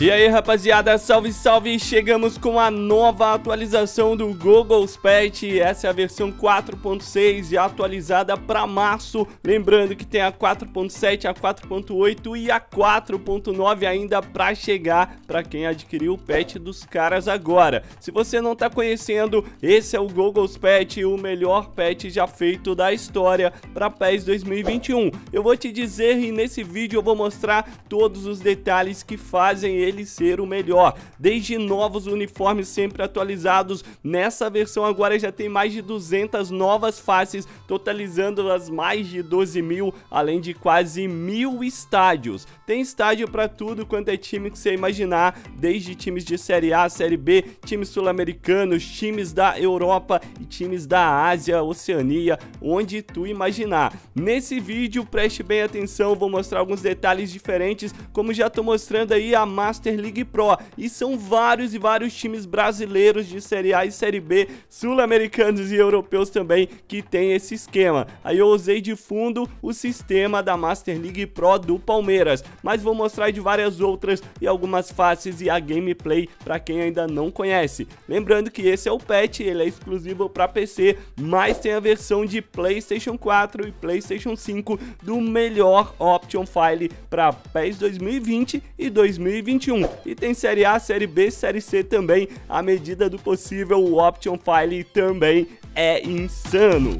E aí rapaziada, salve salve, chegamos com a nova atualização do Google Pet, essa é a versão 4.6 e atualizada para março, lembrando que tem a 4.7, a 4.8 e a 4.9 ainda para chegar para quem adquiriu o pet dos caras agora. Se você não tá conhecendo, esse é o Google Pet, o melhor pet já feito da história para PES 2021. Eu vou te dizer e nesse vídeo eu vou mostrar todos os detalhes que fazem ele ser o melhor. Desde novos uniformes sempre atualizados, nessa versão agora já tem mais de 200 novas faces, totalizando as mais de 12 mil, além de quase mil estádios. Tem estádio para tudo quanto é time que você imaginar, desde times de Série A, Série B, times sul-americanos, times da Europa e times da Ásia, Oceania, onde tu imaginar. Nesse vídeo, preste bem atenção, vou mostrar alguns detalhes diferentes, como já tô mostrando aí a massa Master League Pro. E são vários e vários times brasileiros de Série A e Série B, sul-americanos e europeus também, que tem esse esquema. Aí eu usei de fundo o sistema da Master League Pro do Palmeiras, mas vou mostrar de várias outras e algumas faces e a gameplay para quem ainda não conhece. Lembrando que esse é o patch, ele é exclusivo para PC, mas tem a versão de PlayStation 4 e PlayStation 5 do melhor Option File para PES 2020 e 2021. 2021. E tem Série A, Série B, Série C também. À medida do possível, o Option File também é insano.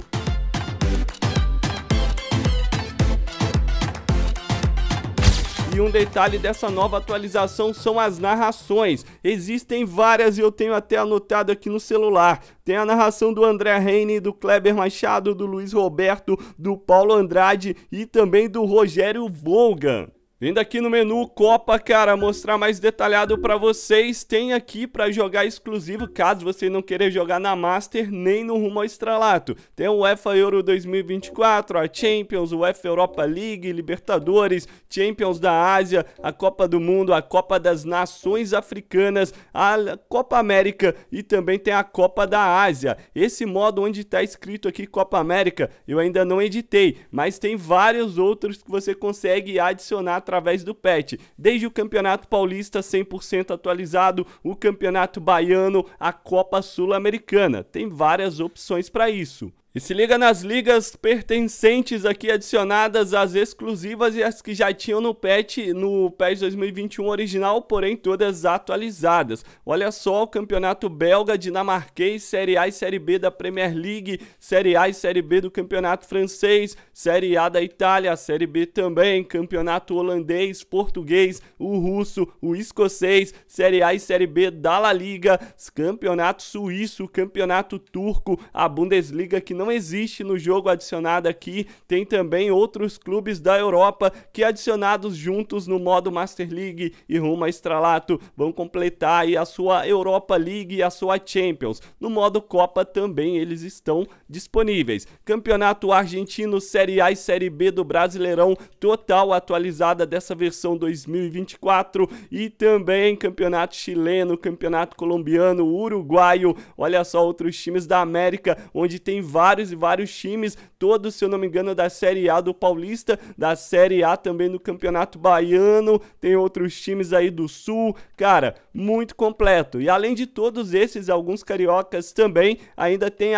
E um detalhe dessa nova atualização são as narrações. Existem várias e eu tenho até anotado aqui no celular. Tem a narração do André Reine, do Kleber Machado, do Luiz Roberto, do Paulo Andrade e também do Rogério Volgan. Vindo aqui no menu Copa, cara, mostrar mais detalhado pra vocês. Tem aqui pra jogar exclusivo, caso você não queira jogar na Master nem no rumo ao estralato. Tem o UEFA Euro 2024, a Champions, o UEFA Europa League, Libertadores, Champions da Ásia, a Copa do Mundo, a Copa das Nações Africanas, a Copa América e também tem a Copa da Ásia. Esse modo onde tá escrito aqui Copa América, eu ainda não editei, mas tem vários outros que você consegue adicionar através do PET. Desde o Campeonato Paulista 100% atualizado, o Campeonato Baiano, a Copa Sul-Americana. Tem várias opções para isso. E se liga nas ligas pertencentes aqui adicionadas às exclusivas e as que já tinham no patch no patch 2021 original, porém todas atualizadas. Olha só o campeonato belga, dinamarquês, Série A e Série B da Premier League, Série A e Série B do campeonato francês, Série A da Itália, Série B também, campeonato holandês, português, o russo, o escocês, Série A e Série B da La Liga, campeonato suíço, campeonato turco, a Bundesliga que não não existe no jogo adicionado aqui. Tem também outros clubes da Europa que adicionados juntos no modo Master League e rumo a estralato vão completar aí a sua Europa League e a sua Champions. No modo Copa também eles estão disponíveis. Campeonato Argentino Série A e Série B do Brasileirão total atualizada dessa versão 2024 e também Campeonato Chileno, Campeonato Colombiano, Uruguaio. Olha só outros times da América onde tem vários vários e vários times, todos, se eu não me engano, da Série A do Paulista, da Série A também do Campeonato Baiano, tem outros times aí do Sul, cara, muito completo. E além de todos esses, alguns cariocas também, ainda tem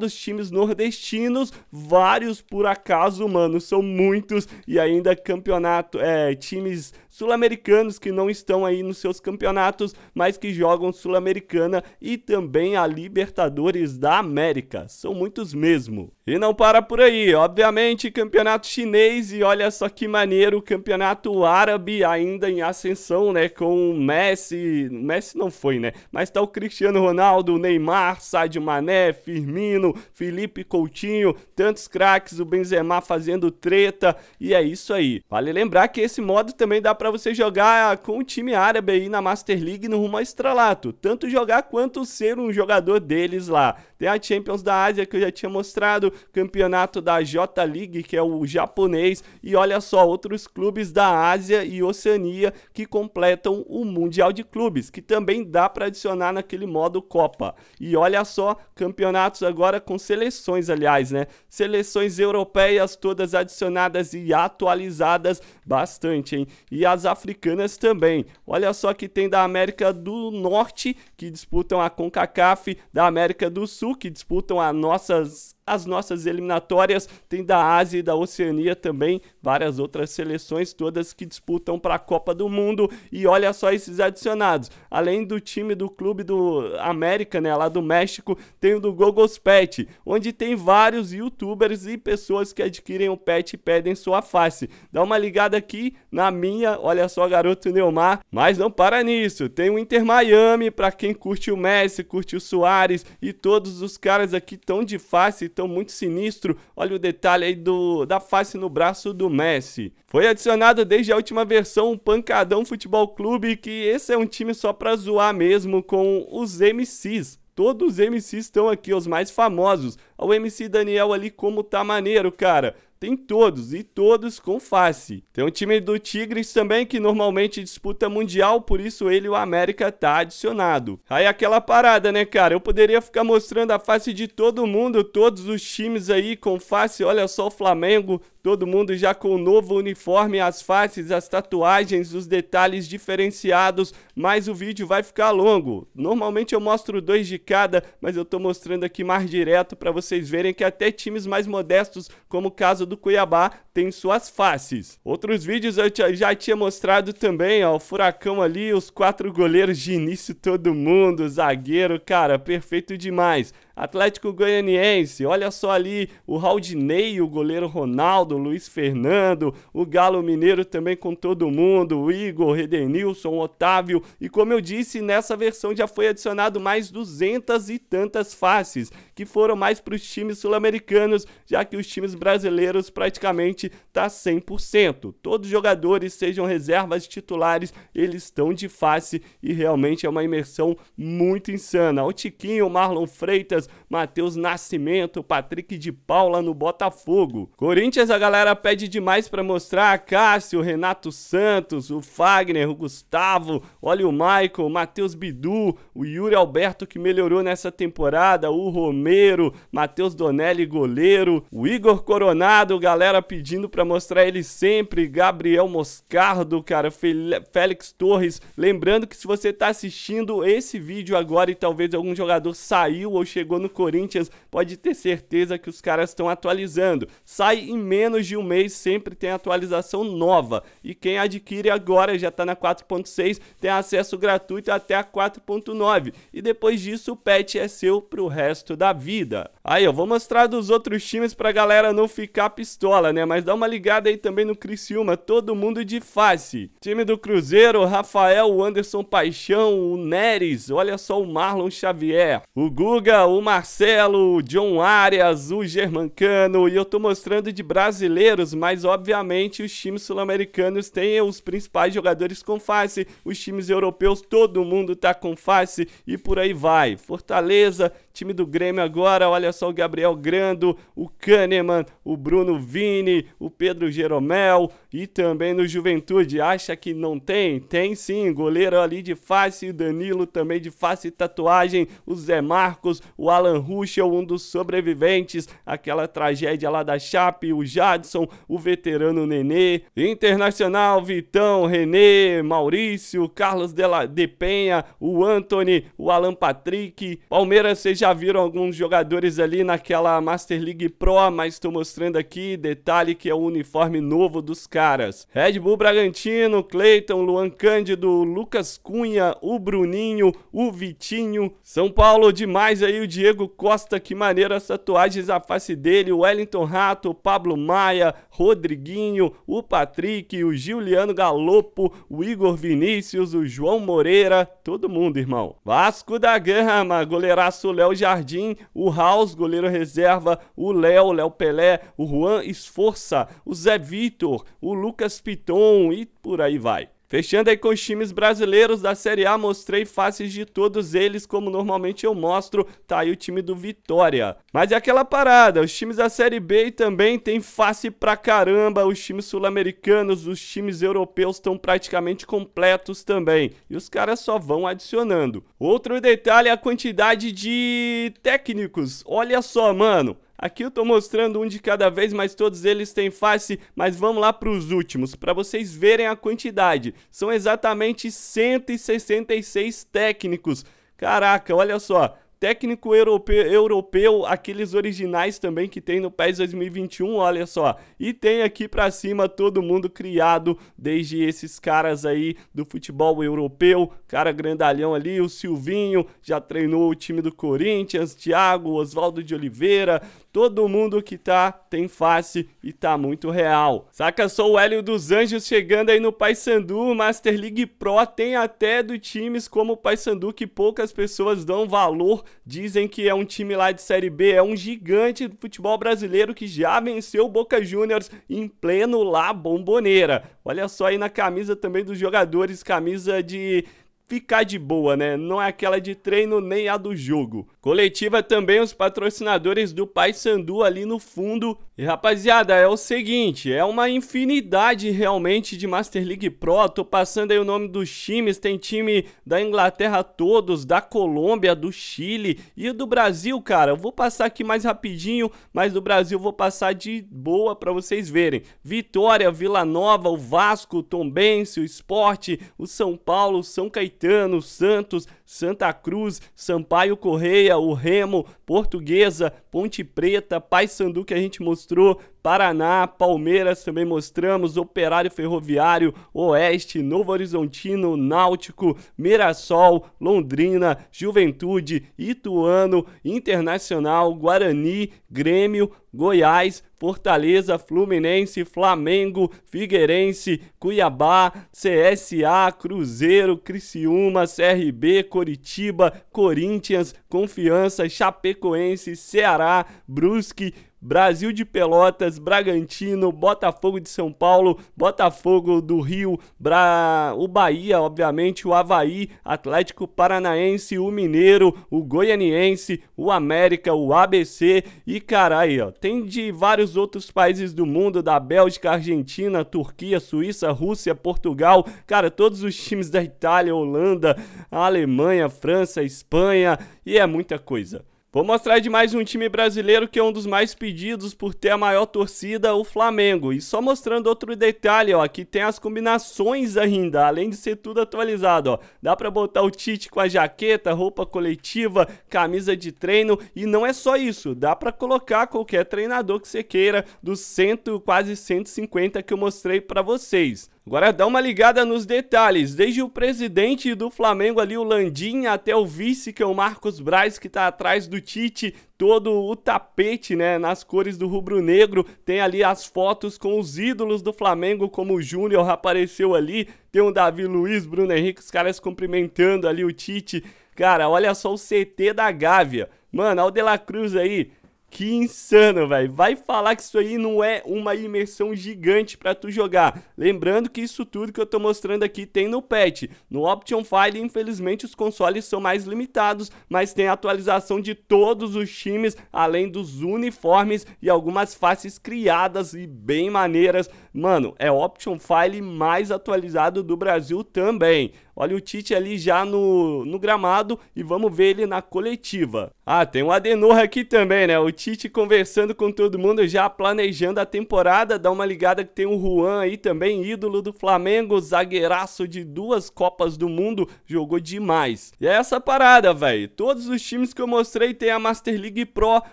os times nordestinos, vários por acaso, mano, são muitos, e ainda campeonato, é, times sul-americanos que não estão aí nos seus campeonatos, mas que jogam Sul-Americana e também a Libertadores da América. São muito muitos mesmo. E não para por aí, obviamente, campeonato chinês e olha só que maneiro, campeonato árabe ainda em ascensão, né, com o Messi, Messi não foi, né, mas tá o Cristiano Ronaldo, Neymar, Sadio Mané, Firmino, Felipe Coutinho, tantos craques, o Benzema fazendo treta, e é isso aí. Vale lembrar que esse modo também dá para você jogar com o time árabe aí na Master League no rumo ao estralato, tanto jogar quanto ser um jogador deles lá. Tem a Champions da Ásia que eu já já tinha mostrado, campeonato da J League, que é o japonês, e olha só, outros clubes da Ásia e Oceania que completam o Mundial de Clubes, que também dá para adicionar naquele modo Copa. E olha só, campeonatos agora com seleções, aliás, né? Seleções europeias todas adicionadas e atualizadas bastante, hein? E as africanas também. Olha só que tem da América do Norte, que disputam a CONCACAF, da América do Sul, que disputam a nossa because as nossas eliminatórias, tem da Ásia e da Oceania também, várias outras seleções todas que disputam para a Copa do Mundo e olha só esses adicionados. Além do time do clube do América, né, lá do México, tem o do Google's Pet, onde tem vários youtubers e pessoas que adquirem o pet e pedem sua face. Dá uma ligada aqui na minha, olha só, garoto Neymar, mas não para nisso. Tem o Inter Miami para quem curte o Messi, curte o Soares e todos os caras aqui tão de face então muito sinistro. Olha o detalhe aí do, da face no braço do Messi. Foi adicionado desde a última versão o Pancadão Futebol Clube, que esse é um time só pra zoar mesmo com os MCs. Todos os MCs estão aqui, os mais famosos ao MC Daniel ali como tá maneiro, cara. Tem todos e todos com face. Tem o um time do Tigres também que normalmente disputa mundial, por isso ele o América tá adicionado. Aí aquela parada, né, cara? Eu poderia ficar mostrando a face de todo mundo, todos os times aí com face. Olha só o Flamengo, todo mundo já com o novo uniforme, as faces, as tatuagens, os detalhes diferenciados, mas o vídeo vai ficar longo. Normalmente eu mostro dois de cada, mas eu tô mostrando aqui mais direto para você vocês verem que até times mais modestos, como o caso do Cuiabá, tem suas faces. Outros vídeos eu já tinha mostrado também, ó, o Furacão ali, os quatro goleiros de início, todo mundo, zagueiro, cara, perfeito demais. Atlético Goianiense, olha só ali o Raldinei, o goleiro Ronaldo, Luiz Fernando, o Galo Mineiro também com todo mundo, o Igor, Redenilson, Otávio. E como eu disse, nessa versão já foi adicionado mais duzentas e tantas faces, que foram mais para os times sul-americanos, já que os times brasileiros praticamente tá 100%. Todos os jogadores, sejam reservas, titulares, eles estão de face e realmente é uma imersão muito insana. O Tiquinho, o Marlon Freitas, Palmeiras, Matheus Nascimento, Patrick de Paula no Botafogo. Corinthians, a galera pede demais para mostrar. Cássio, Renato Santos, o Fagner, o Gustavo, olha o Michael, Matheus Bidu, o Yuri Alberto que melhorou nessa temporada, o Romero, Matheus Donelli, goleiro, o Igor Coronado, galera pedindo para mostrar ele sempre, Gabriel Moscardo, cara, Félix Torres. Lembrando que se você tá assistindo esse vídeo agora e talvez algum jogador saiu ou chegou no Corinthians, pode ter certeza que os caras estão atualizando. Sai em menos de um mês, sempre tem atualização nova. E quem adquire agora já está na 4.6, tem acesso gratuito até a 4.9. E depois disso o patch é seu para o resto da vida. Aí eu vou mostrar dos outros times para a galera não ficar pistola, né? Mas dá uma ligada aí também no Criciúma, todo mundo de face. Time do Cruzeiro, Rafael, Anderson Paixão, o Neres, olha só o Marlon Xavier, o Guga, o Marcelo, o John Arias, o Germancano, e eu tô mostrando de brasileiros, mas obviamente os times sul-americanos têm os principais jogadores com face, os times europeus, todo mundo tá com face e por aí vai. Fortaleza, Time do Grêmio agora, olha só o Gabriel Grando, o Kahneman, o Bruno Vini, o Pedro Jeromel e também no Juventude. Acha que não tem? Tem sim, goleiro ali de face, Danilo também de face tatuagem, o Zé Marcos, o Alan Ruschel, um dos sobreviventes, aquela tragédia lá da Chape, o Jadson, o veterano Nenê, Internacional, Vitão, Renê, Maurício, Carlos de, La, de Penha, o Anthony, o Alan Patrick, Palmeiras seja já viram alguns jogadores ali naquela Master League Pro, mas estou mostrando aqui detalhe que é o uniforme novo dos caras. Red Bull Bragantino, Cleiton, Luan Cândido, Lucas Cunha, o Bruninho, o Vitinho. São Paulo demais aí, o Diego Costa, que maneiro as tatuagens, a face dele, o Wellington Rato, o Pablo Maia, Rodriguinho, o Patrick, o Juliano Galopo, o Igor Vinícius, o João Moreira, todo mundo, irmão. Vasco da Gama, goleiraço Léo Jardim, o House, goleiro reserva, o Léo, Léo Pelé, o Juan Esforça, o Zé Vitor, o Lucas Piton e por aí vai. Fechando aí com os times brasileiros da Série A, mostrei faces de todos eles, como normalmente eu mostro, tá aí o time do Vitória. Mas é aquela parada, os times da Série B também tem face pra caramba, os times sul-americanos, os times europeus estão praticamente completos também, e os caras só vão adicionando. Outro detalhe é a quantidade de técnicos, olha só mano, Aqui eu tô mostrando um de cada vez, mas todos eles têm face, mas vamos lá para os últimos, para vocês verem a quantidade. São exatamente 166 técnicos. Caraca, olha só, técnico europeu, europeu, aqueles originais também que tem no PES 2021, olha só. E tem aqui para cima todo mundo criado, desde esses caras aí do futebol europeu, cara grandalhão ali, o Silvinho, já treinou o time do Corinthians, Thiago, Oswaldo de Oliveira, Todo mundo que tá tem face e tá muito real. Saca? Sou o Hélio dos Anjos chegando aí no Paysandu. Master League Pro tem até do times como o Paysandu que poucas pessoas dão valor. Dizem que é um time lá de Série B, é um gigante do futebol brasileiro que já venceu o Boca Juniors em pleno lá bomboneira. Olha só aí na camisa também dos jogadores, camisa de ficar de boa, né? Não é aquela de treino nem a do jogo. Coletiva também os patrocinadores do Paysandu ali no fundo. E rapaziada, é o seguinte, é uma infinidade realmente de Master League Pro. Tô passando aí o nome dos times, tem time da Inglaterra todos, da Colômbia, do Chile e do Brasil, cara. Eu vou passar aqui mais rapidinho, mas do Brasil vou passar de boa para vocês verem. Vitória, Vila Nova, o Vasco, o Tombense, o Esporte, o São Paulo, o São Caetano Caetano, Santos, Santa Cruz, Sampaio Correia, o Remo, Portuguesa, Ponte Preta, Paysandu que a gente mostrou, Paraná, Palmeiras também mostramos, Operário Ferroviário, Oeste, Novo Horizontino, Náutico, Mirassol, Londrina, Juventude, Ituano, Internacional, Guarani, Grêmio, Goiás, Fortaleza, Fluminense, Flamengo, Figueirense, Cuiabá, CSA, Cruzeiro, Criciúma, CRB, Coritiba, Corinthians, Confiança, Chapecoense, Ceará, Brusque, Brasil de Pelotas, Bragantino, Botafogo de São Paulo, Botafogo do Rio, Bra... o Bahia, obviamente, o Havaí, Atlético Paranaense, o Mineiro, o Goianiense, o América, o ABC e cara aí, ó, tem de vários outros países do mundo, da Bélgica, Argentina, Turquia, Suíça, Rússia, Portugal, cara, todos os times da Itália, Holanda, Alemanha, França, Espanha e é muita coisa. Vou mostrar de mais um time brasileiro que é um dos mais pedidos por ter a maior torcida, o Flamengo. E só mostrando outro detalhe, ó, aqui tem as combinações ainda, além de ser tudo atualizado, ó. Dá pra botar o Tite com a jaqueta, roupa coletiva, camisa de treino, e não é só isso, dá pra colocar qualquer treinador que você queira dos 100, quase 150 que eu mostrei pra vocês. Agora dá uma ligada nos detalhes, desde o presidente do Flamengo ali, o Landim, até o vice, que é o Marcos Braz, que está atrás do Tite, todo o tapete, né, nas cores do rubro-negro, tem ali as fotos com os ídolos do Flamengo, como o Júnior apareceu ali, tem o Davi Luiz, Bruno Henrique, os caras cumprimentando ali o Tite. Cara, olha só o CT da Gávea. Mano, olha o De La Cruz aí, que insano, velho. Vai falar que isso aí não é uma imersão gigante para tu jogar. Lembrando que isso tudo que eu tô mostrando aqui tem no patch. No Option File, infelizmente, os consoles são mais limitados, mas tem atualização de todos os times, além dos uniformes e algumas faces criadas e bem maneiras. Mano, é Option File mais atualizado do Brasil também. Olha o Tite ali já no, no gramado e vamos ver ele na coletiva. Ah, tem o Adenor aqui também, né? O Tite conversando com todo mundo, já planejando a temporada. Dá uma ligada que tem o Juan aí também, ídolo do Flamengo, zagueiraço de duas Copas do Mundo, jogou demais. E é essa parada, velho. Todos os times que eu mostrei tem a Master League Pro.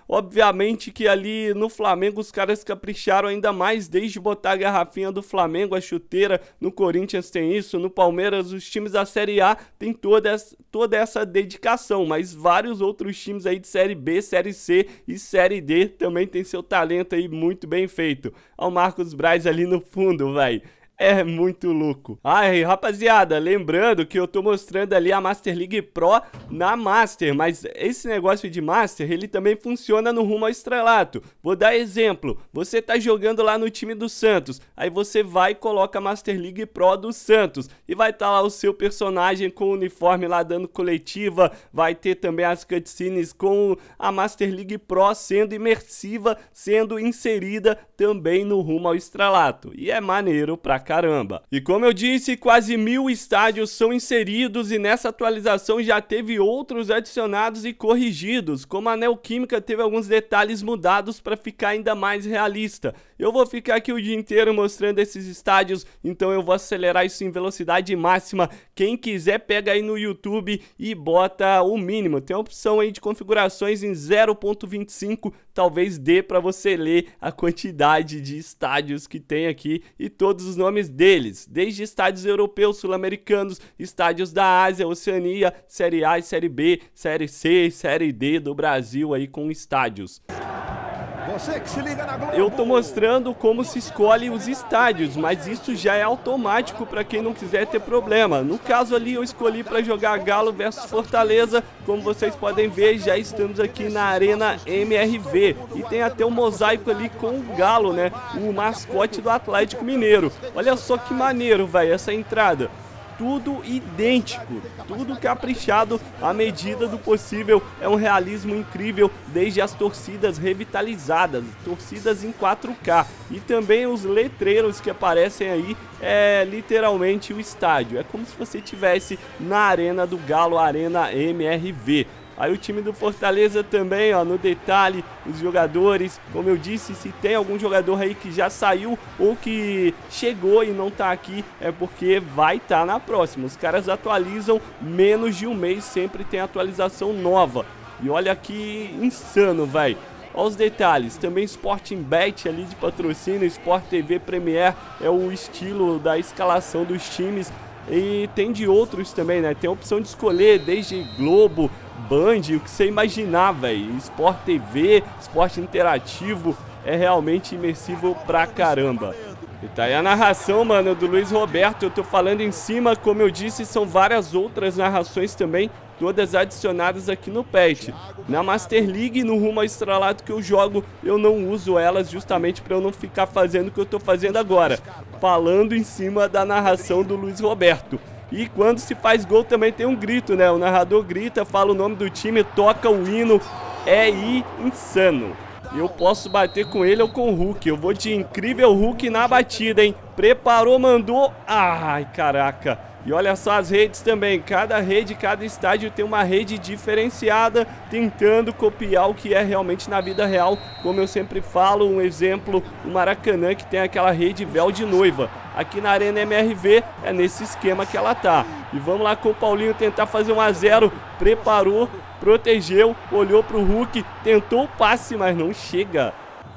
Obviamente que ali no Flamengo os caras capricharam ainda mais, desde botar a garrafinha do Flamengo, a chuteira. No Corinthians tem isso, no Palmeiras os times times da Série A têm toda essa, toda essa dedicação, mas vários outros times aí de Série B, Série C e Série D também tem seu talento aí muito bem feito. Olha o Marcos Braz ali no fundo, velho é muito louco. Ai, rapaziada, lembrando que eu tô mostrando ali a Master League Pro na Master, mas esse negócio de Master, ele também funciona no rumo ao estrelato. Vou dar exemplo, você tá jogando lá no time do Santos, aí você vai e coloca a Master League Pro do Santos, e vai estar tá lá o seu personagem com o uniforme lá dando coletiva, vai ter também as cutscenes com a Master League Pro sendo imersiva, sendo inserida também no rumo ao estrelato. E é maneiro pra cá caramba. E como eu disse, quase mil estádios são inseridos e nessa atualização já teve outros adicionados e corrigidos, como a Neoquímica teve alguns detalhes mudados para ficar ainda mais realista. Eu vou ficar aqui o dia inteiro mostrando esses estádios, então eu vou acelerar isso em velocidade máxima. Quem quiser pega aí no YouTube e bota o mínimo. Tem a opção aí de configurações em 0.25, talvez dê para você ler a quantidade de estádios que tem aqui e todos os nomes deles, desde estádios europeus, sul-americanos, estádios da Ásia, Oceania, Série A e Série B, Série C, Série D do Brasil aí com estádios. Eu estou mostrando como se escolhe os estádios, mas isso já é automático para quem não quiser ter problema. No caso ali eu escolhi para jogar Galo versus Fortaleza, como vocês podem ver já estamos aqui na Arena MRV e tem até um mosaico ali com o Galo, né? O mascote do Atlético Mineiro. Olha só que maneiro, velho, essa entrada tudo idêntico, tudo caprichado é à medida do possível. É um realismo incrível, desde as torcidas revitalizadas, torcidas em 4K e também os letreiros que aparecem aí, é literalmente o estádio. É como se você tivesse na Arena do Galo, Arena MRV. Aí o time do Fortaleza também, ó, no detalhe, os jogadores, como eu disse, se tem algum jogador aí que já saiu ou que chegou e não tá aqui, é porque vai estar tá na próxima. Os caras atualizam menos de um mês, sempre tem atualização nova. E olha que insano, velho. Olha os detalhes, também Sporting Bet ali de patrocínio, Sport TV Premier é o estilo da escalação dos times e tem de outros também, né? Tem a opção de escolher desde Globo, Band, o que você imaginar, velho. Sport TV, esporte interativo, é realmente imersivo pra caramba. E tá aí a narração, mano, do Luiz Roberto. Eu tô falando em cima, como eu disse, são várias outras narrações também, todas adicionadas aqui no patch. Na Master League, no rumo ao estralado que eu jogo, eu não uso elas justamente para eu não ficar fazendo o que eu tô fazendo agora. Falando em cima da narração do Luiz Roberto. E quando se faz gol também tem um grito, né? O narrador grita, fala o nome do time, toca o hino. É insano. Eu posso bater com ele ou com o Hulk. Eu vou de incrível Hulk na batida, hein? Preparou, mandou. Ai, caraca. E olha só as redes também, cada rede, cada estádio tem uma rede diferenciada, tentando copiar o que é realmente na vida real. Como eu sempre falo, um exemplo, o Maracanã que tem aquela rede véu de noiva. Aqui na Arena MRV é nesse esquema que ela tá. E vamos lá com o Paulinho tentar fazer um a zero, preparou, protegeu, olhou para o Hulk, tentou o passe, mas não chega.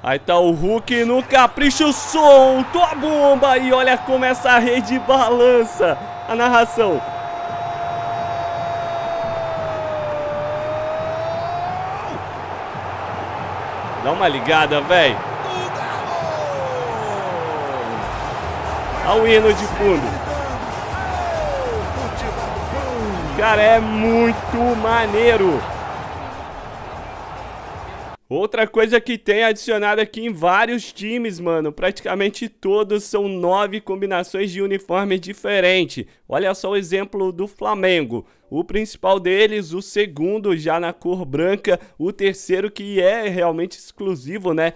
Aí tá o Hulk no capricho solto a bomba e olha como essa rede balança. A narração. Dá uma ligada, velho. Olha o hino de fundo. Cara, é muito maneiro. Outra coisa que tem adicionado aqui em vários times, mano, praticamente todos são nove combinações de uniforme diferentes. Olha só o exemplo do Flamengo. O principal deles, o segundo já na cor branca, o terceiro que é realmente exclusivo, né?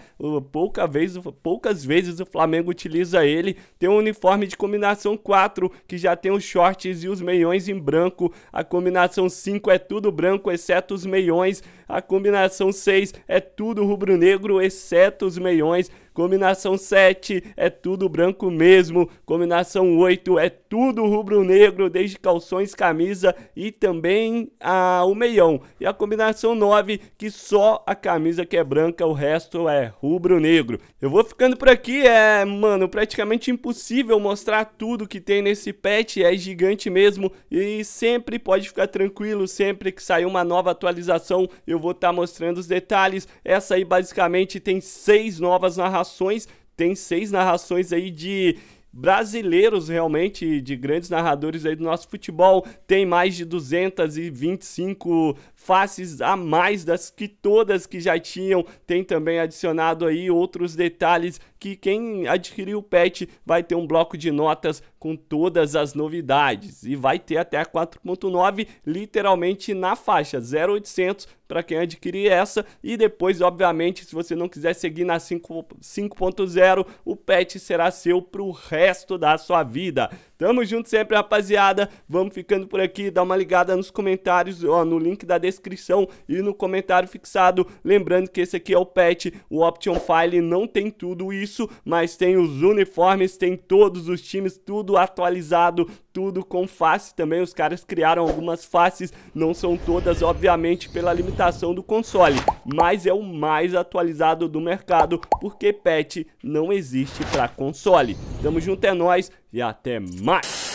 Pouca vez, poucas vezes o Flamengo utiliza ele. Tem um uniforme de combinação 4, que já tem os shorts e os meiões em branco. A combinação 5 é tudo branco, exceto os meiões. A combinação 6 é tudo rubro-negro, exceto os meiões. Combinação 7 é tudo branco mesmo. Combinação 8 é tudo rubro-negro, desde calções, camisa e também a, ah, o meião. E a combinação 9, que só a camisa que é branca, o resto é rubro-negro. Eu vou ficando por aqui, é, mano, praticamente impossível mostrar tudo que tem nesse patch, é gigante mesmo. E sempre pode ficar tranquilo, sempre que sair uma nova atualização, eu vou estar tá mostrando os detalhes. Essa aí basicamente tem seis novas narrações narrações, tem seis narrações aí de brasileiros realmente, de grandes narradores aí do nosso futebol, tem mais de 225 faces a mais das que todas que já tinham, tem também adicionado aí outros detalhes que quem adquirir o pet vai ter um bloco de notas com todas as novidades e vai ter até 4.9 literalmente na faixa 0800 para quem adquirir essa e depois obviamente se você não quiser seguir na 5.0 o pet será seu para o resto da sua vida. Tamo junto sempre rapaziada, vamos ficando por aqui, dá uma ligada nos comentários, ó, no link da descrição e no comentário fixado, lembrando que esse aqui é o pet, o Option File não tem tudo isso, mas tem os uniformes, tem todos os times, tudo tudo atualizado, tudo com face também. Os caras criaram algumas faces, não são todas, obviamente, pela limitação do console, mas é o mais atualizado do mercado, porque patch não existe para console. Tamo junto é nóis e até mais!